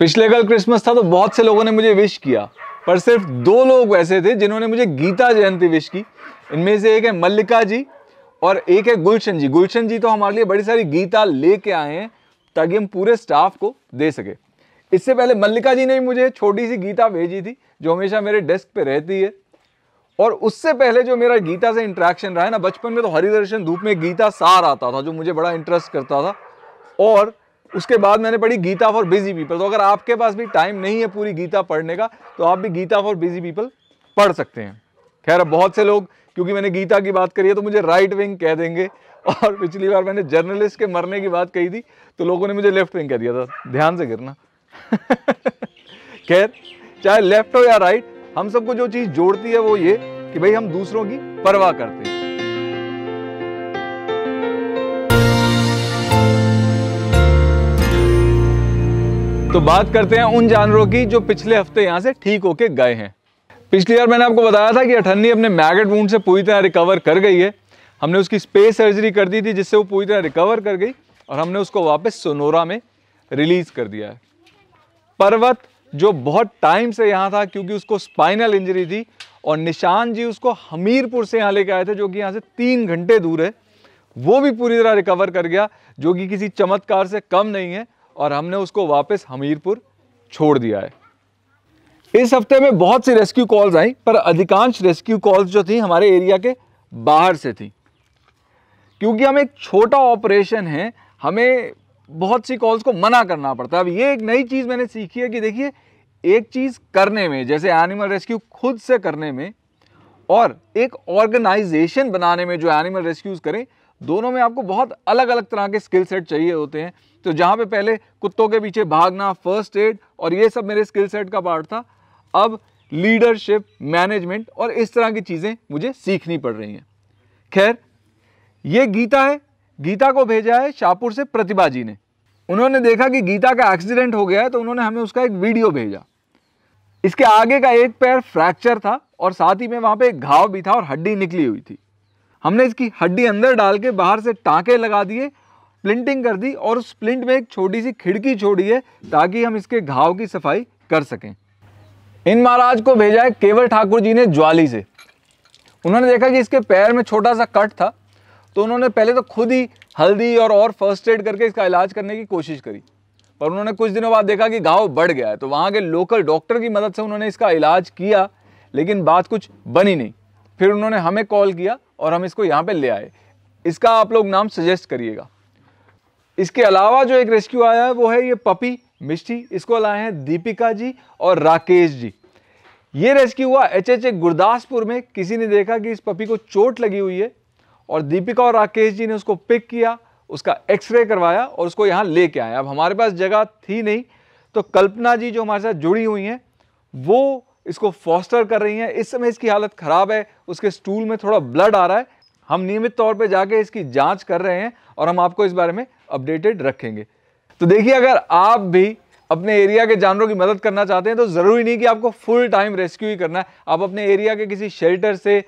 पिछले कल क्रिसमस था तो बहुत से लोगों ने मुझे विश किया पर सिर्फ दो लोग ऐसे थे जिन्होंने मुझे गीता जयंती विश की इनमें से एक है मल्लिका जी और एक है गुलशन जी गुलशन जी तो हमारे लिए बड़ी सारी गीता लेके आए हैं ताकि हम पूरे स्टाफ को दे सके इससे पहले मल्लिका जी ने भी मुझे छोटी सी गीता भेजी थी जो हमेशा मेरे डेस्क पे रहती है और उससे पहले जो मेरा गीता से इंट्रैक्शन रहा है ना बचपन में तो हरिदर्शन धूप में गीता सार आता था जो मुझे बड़ा इंटरेस्ट करता था और उसके बाद मैंने पढ़ी गीता फॉर बिजी पीपल तो अगर आपके पास भी टाइम नहीं है पूरी गीता पढ़ने का तो आप भी गीता फॉर बिजी पीपल पढ़ सकते हैं खैर अब बहुत से लोग क्योंकि मैंने गीता की बात करी है तो मुझे राइट विंग कह देंगे और पिछली बार मैंने जर्नलिस्ट के मरने की बात कही थी तो लोगों ने मुझे लेफ्ट विंग कह दिया था ध्यान से गिरना खैर चाहे लेफ्ट हो या राइट हम सबको जो चीज़ जोड़ती है वो ये कि भाई हम दूसरों की परवाह करते हैं तो बात करते हैं उन जानवरों की जो पिछले हफ्ते यहाँ से ठीक होके गए हैं पिछली बार मैंने आपको बताया था कि अठन्नी अपने मैगट वूंड से पूरी तरह रिकवर कर गई है हमने उसकी स्पेस सर्जरी कर दी थी जिससे वो पूरी तरह रिकवर कर गई और हमने उसको वापस सोनोरा में रिलीज़ कर दिया है पर्वत जो बहुत टाइम से यहाँ था क्योंकि उसको स्पाइनल इंजरी थी और निशान जी उसको हमीरपुर से यहाँ लेके आए थे जो कि यहाँ से तीन घंटे दूर है वो भी पूरी तरह रिकवर कर गया जो कि किसी चमत्कार से कम नहीं है और हमने उसको वापस हमीरपुर छोड़ दिया है इस हफ्ते में बहुत सी रेस्क्यू कॉल्स आई पर अधिकांश रेस्क्यू कॉल्स जो थी हमारे एरिया के बाहर से थी क्योंकि हम एक छोटा ऑपरेशन है हमें बहुत सी कॉल्स को मना करना पड़ता है अब ये एक नई चीज़ मैंने सीखी है कि देखिए एक चीज़ करने में जैसे एनिमल रेस्क्यू खुद से करने में और एक ऑर्गेनाइजेशन बनाने में जो एनिमल रेस्क्यूज़ करें दोनों में आपको बहुत अलग अलग तरह के स्किल सेट चाहिए होते हैं तो जहाँ पे पहले कुत्तों के पीछे भागना फर्स्ट एड और ये सब मेरे स्किल सेट का पार्ट था अब लीडरशिप मैनेजमेंट और इस तरह की चीज़ें मुझे सीखनी पड़ रही हैं खैर ये गीता है गीता को भेजा है शाहपुर से प्रतिभा जी ने उन्होंने देखा कि गीता का एक्सीडेंट हो गया है तो उन्होंने हमें उसका एक वीडियो भेजा इसके आगे का एक पैर फ्रैक्चर था और साथ ही में वहाँ पे एक घाव भी था और हड्डी निकली हुई थी हमने इसकी हड्डी अंदर डाल के बाहर से टाँके लगा दिए प्लिंटिंग कर दी और उस प्लिंट में एक छोटी सी खिड़की छोड़ी है ताकि हम इसके घाव की सफाई कर सकें इन महाराज को भेजा है केवल ठाकुर जी ने ज्वाली से उन्होंने देखा कि इसके पैर में छोटा सा कट था तो उन्होंने पहले तो खुद ही हल्दी और और फर्स्ट एड करके इसका इलाज करने की कोशिश करी पर उन्होंने कुछ दिनों बाद देखा कि घाव बढ़ गया है तो वहाँ के लोकल डॉक्टर की मदद से उन्होंने इसका इलाज किया लेकिन बात कुछ बनी नहीं फिर उन्होंने हमें कॉल किया और हम इसको यहाँ पे ले आए इसका आप लोग नाम सजेस्ट करिएगा इसके अलावा जो एक रेस्क्यू आया है वो है ये पपी मिष्टी इसको लाए हैं दीपिका जी और राकेश जी ये रेस्क्यू हुआ एच एच गुरदासपुर में किसी ने देखा कि इस पपी को चोट लगी हुई है और दीपिका और राकेश जी ने उसको पिक किया उसका एक्सरे करवाया और उसको यहाँ ले के आया अब हमारे पास जगह थी नहीं तो कल्पना जी जो हमारे साथ जुड़ी हुई हैं वो इसको फॉस्टर कर रही हैं इस समय इसकी हालत ख़राब है उसके स्टूल में थोड़ा ब्लड आ रहा है हम नियमित तौर पे जाके इसकी जांच कर रहे हैं और हम आपको इस बारे में अपडेटेड रखेंगे तो देखिए अगर आप भी अपने एरिया के जानवरों की मदद करना चाहते हैं तो ज़रूरी नहीं कि आपको फुल टाइम रेस्क्यू ही करना है आप अपने एरिया के किसी शेल्टर से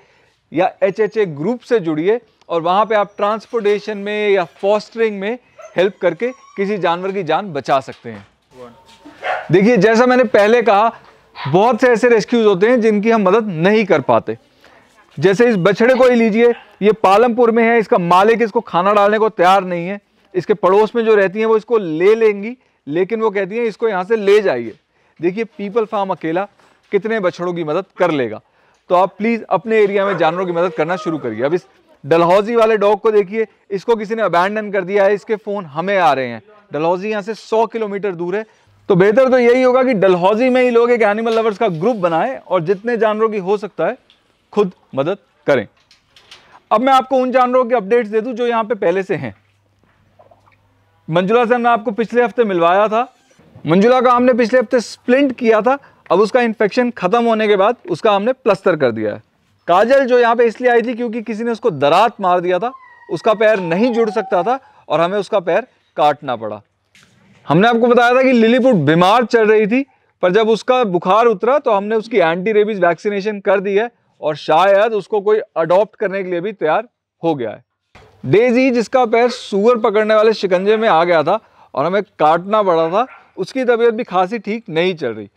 या एच एच ए ग्रुप से जुड़िए और वहाँ पे आप ट्रांसपोर्टेशन में या फॉस्टरिंग में हेल्प करके किसी जानवर की जान बचा सकते हैं देखिए जैसा मैंने पहले कहा बहुत से ऐसे रेस्क्यूज होते हैं जिनकी हम मदद नहीं कर पाते जैसे इस बछड़े को ही लीजिए ये पालमपुर में है इसका मालिक इसको खाना डालने को तैयार नहीं है इसके पड़ोस में जो रहती हैं वो इसको ले लेंगी लेकिन वो कहती हैं इसको यहाँ से ले जाइए देखिए पीपल फार्म अकेला कितने बछड़ों की मदद कर लेगा तो आप प्लीज़ अपने एरिया में जानवरों की मदद करना शुरू करिए अब इस डलहौजी वाले डॉग को देखिए इसको किसी ने अबैंडन कर दिया है इसके फ़ोन हमें आ रहे हैं डलहौजी यहाँ से 100 किलोमीटर दूर है तो बेहतर तो यही होगा कि डलहौजी में ही लोग एक एनिमल लवर्स का ग्रुप बनाएं और जितने जानवरों की हो सकता है खुद मदद करें अब मैं आपको उन जानवरों के अपडेट्स दे दूं जो यहाँ पे पहले से हैं मंजुला से हमने आपको पिछले हफ्ते मिलवाया था मंजुला का हमने पिछले हफ्ते स्प्लिंट किया था अब उसका इन्फेक्शन खत्म होने के बाद उसका हमने प्लस्तर कर दिया है काजल जो यहाँ पे इसलिए आई थी क्योंकि किसी ने उसको दरात मार दिया था उसका पैर नहीं जुड़ सकता था और हमें उसका पैर काटना पड़ा हमने आपको बताया था कि लिलीपुट बीमार चल रही थी पर जब उसका बुखार उतरा तो हमने उसकी एंटी रेबीज वैक्सीनेशन कर दी है और शायद उसको कोई अडॉप्ट करने के लिए भी तैयार हो गया है डेजी जिसका पैर सुअर पकड़ने वाले शिकंजे में आ गया था और हमें काटना पड़ा था उसकी तबीयत भी खासी ठीक नहीं चल रही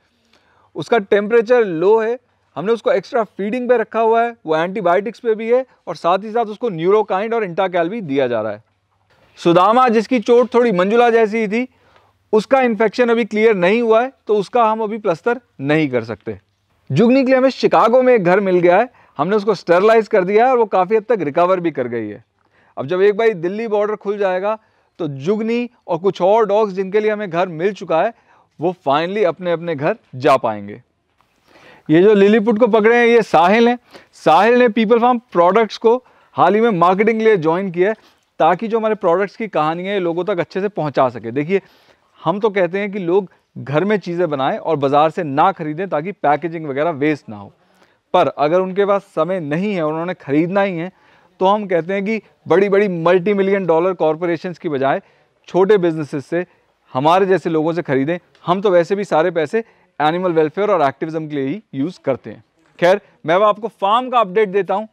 उसका टेम्परेचर लो है हमने उसको एक्स्ट्रा फीडिंग पे रखा हुआ है वो एंटीबायोटिक्स पे भी है और साथ ही साथ उसको न्यूरोकाइंड और इंटाकैल भी दिया जा रहा है सुदामा जिसकी चोट थोड़ी मंजुला जैसी ही थी उसका इन्फेक्शन अभी क्लियर नहीं हुआ है तो उसका हम अभी प्लस्तर नहीं कर सकते जुगनी के लिए हमें शिकागो में एक घर मिल गया है हमने उसको स्टरलाइज कर दिया है और वो काफ़ी हद तक रिकवर भी कर गई है अब जब एक बार दिल्ली बॉर्डर खुल जाएगा तो जुगनी और कुछ और डॉग्स जिनके लिए हमें घर मिल चुका है वो फाइनली अपने अपने घर जा पाएंगे ये जो लिलीपुट को पकड़े हैं ये साहिल हैं साहिल ने पीपल फार्म प्रोडक्ट्स को हाल ही में मार्केटिंग के लिए ज्वाइन किया है ताकि जो हमारे प्रोडक्ट्स की कहानी है लोगों तक अच्छे से पहुंचा सके देखिए हम तो कहते हैं कि लोग घर में चीज़ें बनाएं और बाज़ार से ना ख़रीदें ताकि पैकेजिंग वगैरह वेस्ट ना हो पर अगर उनके पास समय नहीं है उन्होंने ख़रीदना ही है तो हम कहते हैं कि बड़ी बड़ी मल्टी मिलियन डॉलर कॉरपोरेशन की बजाय छोटे बिजनेसेस से हमारे जैसे लोगों से ख़रीदें हम तो वैसे भी सारे पैसे एनिमल वेलफेयर और एक्टिविज़म के लिए ही यूज़ करते हैं खैर मैं अब आपको फार्म का अपडेट देता हूँ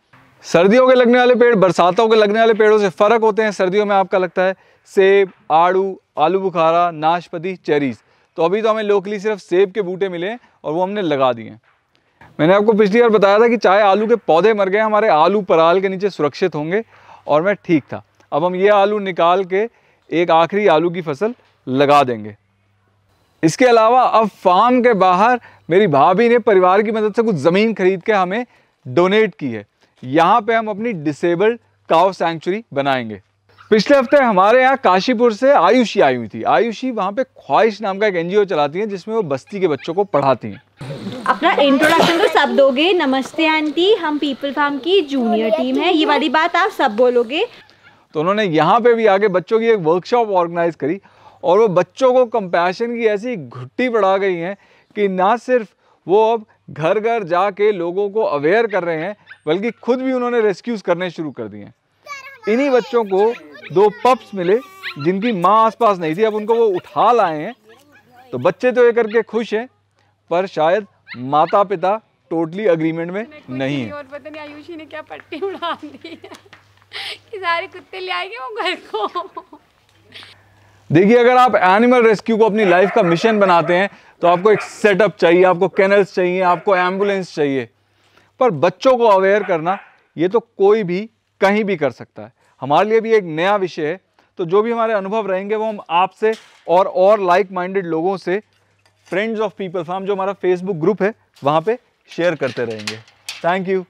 सर्दियों के लगने वाले पेड़ बरसातों के लगने वाले पेड़ों से फ़र्क होते हैं सर्दियों में आपका लगता है सेब आड़ू आलू बुखारा नाशपति चेरीज़ तो अभी तो हमें लोकली सिर्फ सेब के बूटे मिले हैं और वो हमने लगा दिए मैंने आपको पिछली बार बताया था कि चाहे आलू के पौधे मर गए हमारे आलू पराल के नीचे सुरक्षित होंगे और मैं ठीक था अब हम ये आलू निकाल के एक आखिरी आलू की फसल लगा देंगे इसके अलावा अब फार्म के बाहर मेरी भाभी ने परिवार की मदद से कुछ ज़मीन खरीद के हमें डोनेट की है यहाँ पे हम अपनी डिसेबल्ड काव सेंचुरी बनाएंगे पिछले हफ्ते हमारे यहाँ काशीपुर से आयुषी आई हुई थी आयुषी वहाँ पे ख्वाहिश नाम का एक एनजीओ चलाती है जिसमें वो बस्ती के बच्चों को पढ़ाती हैं अपना इंट्रोडक्शन तो सब दोगे नमस्ते आंटी हम पीपल फार्म की जूनियर टीम है ये वाली बात आप सब बोलोगे तो उन्होंने यहाँ पे भी आगे बच्चों की एक वर्कशॉप ऑर्गेनाइज करी और वो बच्चों को कंपैशन की ऐसी घुट्टी पड़ा गई हैं कि ना सिर्फ वो अब घर घर जाके लोगों को अवेयर कर रहे हैं बल्कि खुद भी उन्होंने रेस्क्यूज करने शुरू कर दिए इन्हीं बच्चों को दो पप्स मिले जिनकी माँ आसपास नहीं थी अब उनको वो उठा लाए हैं तो बच्चे तो ये करके खुश हैं पर शायद माता पिता टोटली अग्रीमेंट में नहीं है और पता नहीं आयुषी ने क्या पट्टी उड़ा दी कि सारे कुत्ते ले आएंगे वो घर को देखिए अगर आप एनिमल रेस्क्यू को अपनी लाइफ का मिशन बनाते हैं तो आपको एक सेटअप चाहिए आपको कैनल्स चाहिए आपको एम्बुलेंस चाहिए पर बच्चों को अवेयर करना ये तो कोई भी कहीं भी कर सकता है हमारे लिए भी एक नया विषय है तो जो भी हमारे अनुभव रहेंगे वो हम आपसे और और लाइक माइंडेड लोगों से फ्रेंड्स ऑफ पीपल फार्म जो हमारा फेसबुक ग्रुप है वहाँ पे शेयर करते रहेंगे थैंक यू